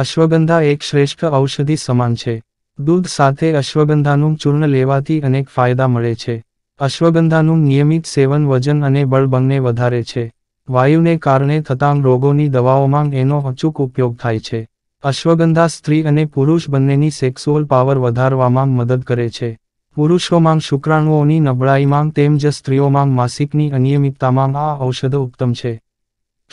અશ્વગંધા એક શ્રેષ્ઠ ઔષધિ સમાન છે દૂધ સાથે અશ્વગંધાનું ચૂર્ણ લેવાથી અનેક ફાયદા મળે છે અશ્વગંધાનું નિયમિત સેવન વજન અને બળબંગને વધારે છે વાયુને કારણે થતાં રોગોની દવાઓમાં એનો અચૂક ઉપયોગ થાય છે અશ્વગંધા સ્ત્રી અને પુરુષ બંનેની સેક્સુઅલ પાવર વધારવામાં મદદ કરે છે પુરુષોમાં શુક્રાણુઓની નબળાઈમાં તેમજ જ સ્ત્રીઓમાં માસિકની અનિયમિતતામાં આ ઔષધો ઉત્તમ છે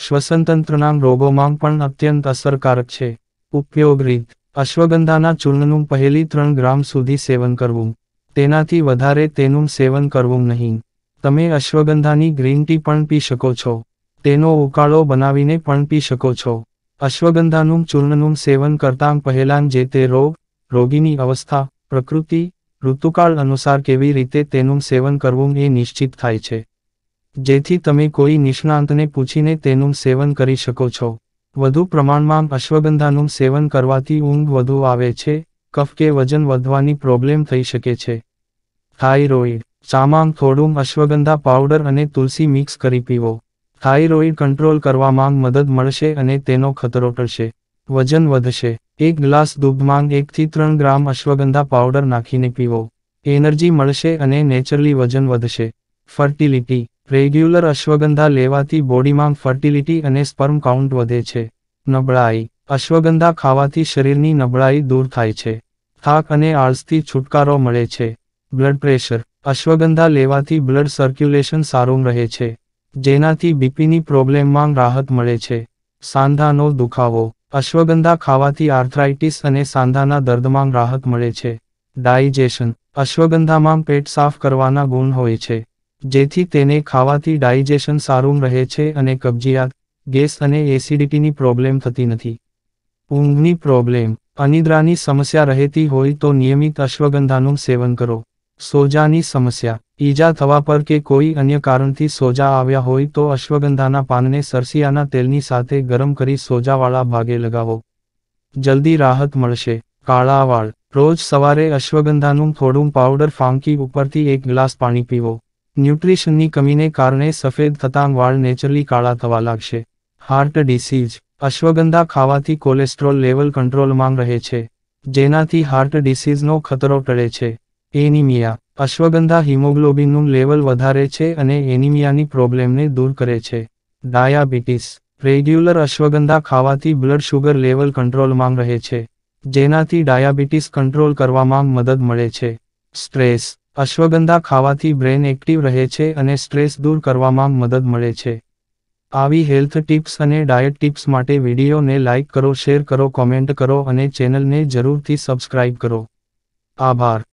શ્વસનતંત્રના રોગોમાં પણ અત્યંત અસરકારક છે ઉપયોગ રીત અશ્વગંધાના ચૂર્ણનું પહેલી ત્રણ ગ્રામ સુધી સેવન કરવું તેનાથી વધારે તેનું સેવન કરવું નહીં તમે અશ્વગંધાની ગ્રીન ટી પણ પી શકો છો તેનો ઉકાળો બનાવીને પણ પી શકો છો અશ્વગંધાનું ચૂર્ણનું સેવન કરતાં પહેલાં જે તે રોગ રોગીની અવસ્થા પ્રકૃતિ ઋતુકાળ અનુસાર કેવી રીતે તેનું સેવન કરવું એ નિશ્ચિત થાય છે જેથી તમે કોઈ નિષ્ણાંતને પૂછીને તેનું સેવન કરી શકો છો વધુ પ્રમાણમાં અશ્વગંધાનું સેવન કરવાથી ઊંઘ વધુ આવે છે કફ કે વજન વધવાની પ્રોબ્લેમ થઈ શકે છે થાઇરોઇડ ચામાં થોડું અશ્વગંધા પાવડર અને તુલસી મિક્સ કરી પીવો થાઇરોઇડ કંટ્રોલ કરવામાં મદદ મળશે અને તેનો ખતરો ટળશે વજન વધશે એક ગ્લાસ દૂધમાં એકથી ત્રણ ગ્રામ અશ્વગંધા પાવડર નાખીને પીવો એનર્જી મળશે અને નેચરલી વજન વધશે ફર્ટિલિટી રેગ્યુલર અશ્વગંધા લેવાથી બોડીમાં ફર્ટિલિટી અને સ્પર્મ કાઉન્ટ વધે છે નબળાઈ અશ્વગંધા ખાવાથી શરીરની નબળાઈ દૂર થાય છે થાક અને આળસથી છુટકારો મળે છે બ્લડ પ્રેશર અશ્વગંધા લેવાથી બ્લડ સર્ક્યુલેશન સારું રહે છે જેનાથી બીપીની પ્રોબ્લેમમાં રાહત મળે છે સાંધાનો દુખાવો અશ્વગંધા ખાવાથી આર્થરાઇટિસ અને સાંધાના દર્દમાં રાહત મળે છે ડાયજેશન અશ્વગંધામાં પેટ સાફ કરવાના ગુણ હોય છે જેથી તેને ખાવાથી ડાયજેશન સારું રહે છે અને કબજિયાત ગેસ અને એસિડિટીની પ્રોબ્લેમ થતી નથી ઊંઘની પ્રોબ્લેમ અનિદ્રાની સમસ્યા રહેતી હોય તો નિયમિત અશ્વગંધાનું સેવન કરો સોજાની સમસ્યા ઈજા થવા પર કે કોઈ અન્ય કારણથી સોજા આવ્યા હોય તો અશ્વગંધાના પાનને સરસિયાના તેલની સાથે ગરમ કરી સોજાવાળા ભાગે લગાવો જલ્દી રાહત મળશે કાળા વાળ રોજ સવારે અશ્વગંધાનું થોડું પાવડર ફાંકી ઉપરથી એક ગ્લાસ પાણી પીવો ન્યુટ્રિશનની કમીને કારણે સફેદ થતાં વાળ નેચરલી કાળા થવા લાગશે હાર્ટ ડિસીઝ અશ્વગંધા ખાવાથી કોલેસ્ટ્રોલ લેવલ કંટ્રોલમાં રહે છે જેનાથી હાર્ટ ડિસીઝનો ખતરો ટળે છે એનિમિયા અશ્વગંધા હિમોગ્લોબિનનું લેવલ વધારે છે અને એનિમિયાની પ્રોબ્લેમને દૂર કરે છે ડાયાબિટીસ રેગ્યુલર અશ્વગંધા ખાવાથી બ્લડ શુગર લેવલ કંટ્રોલમાં રહે છે જેનાથી ડાયાબિટીસ કંટ્રોલ કરવામાં મદદ મળે છે સ્ટ્રેસ અશ્વગંધા ખાવાથી બ્રેન એક્ટિવ રહે છે અને સ્ટ્રેસ દૂર કરવામાં મદદ મળે છે આવી હેલ્થ ટિપ્સ અને ડાયટ ટિપ્સ માટે વિડીયોને લાઇક કરો શેર કરો કોમેન્ટ કરો અને ચેનલને જરૂરથી સબસ્ક્રાઇબ કરો આભાર